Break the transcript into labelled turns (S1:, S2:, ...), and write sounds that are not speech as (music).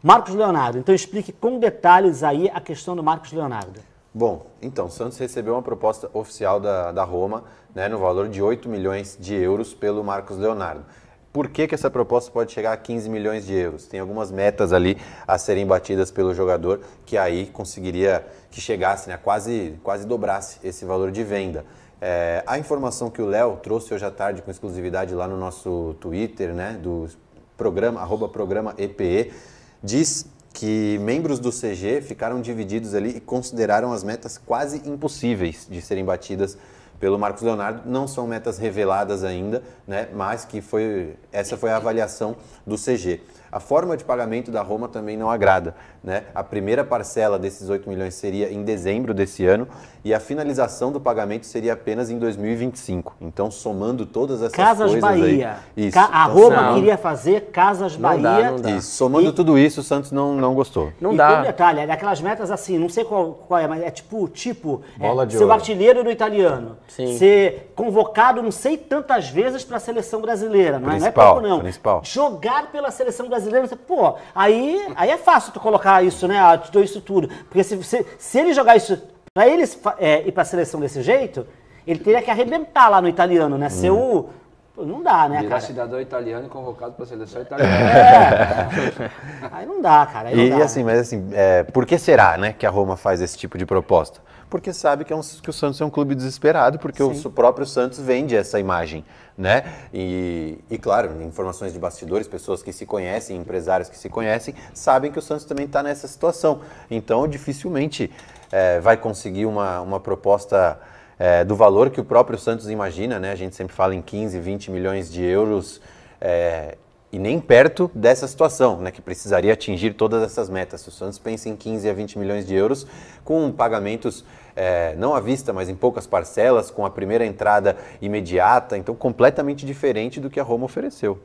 S1: Marcos Leonardo, então explique com detalhes aí a questão do Marcos Leonardo.
S2: Bom, então, o Santos recebeu uma proposta oficial da, da Roma, né, no valor de 8 milhões de euros pelo Marcos Leonardo. Por que, que essa proposta pode chegar a 15 milhões de euros? Tem algumas metas ali a serem batidas pelo jogador que aí conseguiria que chegasse, né, quase, quase dobrasse esse valor de venda. É, a informação que o Léo trouxe hoje à tarde com exclusividade lá no nosso Twitter, né, do programa, arroba programa EPE, diz que membros do CG ficaram divididos ali e consideraram as metas quase impossíveis de serem batidas pelo Marcos Leonardo, não são metas reveladas ainda, né? mas que foi essa foi a avaliação do CG. A forma de pagamento da Roma também não agrada. Né? A primeira parcela desses 8 milhões seria em dezembro desse ano e a finalização do pagamento seria apenas em 2025. Então, somando todas essas Casas coisas Bahia. aí... a então, Roma não. queria
S1: fazer Casas não Bahia. Dá, não dá.
S2: Isso. Somando e... tudo isso, o Santos não, não gostou. Não e dá. E
S1: detalhe, aquelas é daquelas metas assim, não sei qual, qual é, mas é tipo, tipo... Bola é, de seu ouro. artilheiro do italiano. Sim. ser convocado não sei tantas vezes para a seleção brasileira, não é? não é pouco não. Principal. Jogar pela seleção brasileira, você, pô, aí, aí é fácil tu colocar isso, né? Ah, tu dou isso tudo. Porque se, se, se ele jogar isso, para ele é, ir para a seleção desse jeito, ele teria que arrebentar lá no italiano, né? Hum. Ser o não dá, né, Virar cara? cidadão italiano e convocado para a seleção é. italiana. É. (laughs) aí não dá,
S2: cara. Não e dá, né? assim, né? mas assim, é, por que será, né, que a Roma faz esse tipo de proposta? Porque sabe que, é um, que o Santos é um clube desesperado, porque o próprio Santos vende essa imagem, né? E, e, claro, informações de bastidores, pessoas que se conhecem, empresários que se conhecem, sabem que o Santos também está nessa situação. Então, dificilmente é, vai conseguir uma, uma proposta é, do valor que o próprio Santos imagina, né? A gente sempre fala em 15, 20 milhões de euros é, e nem perto dessa situação, né? Que precisaria atingir todas essas metas. Se o Santos pensa em 15 a 20 milhões de euros com pagamentos é, não à vista, mas em poucas parcelas, com a primeira entrada imediata, então completamente diferente do que a Roma ofereceu.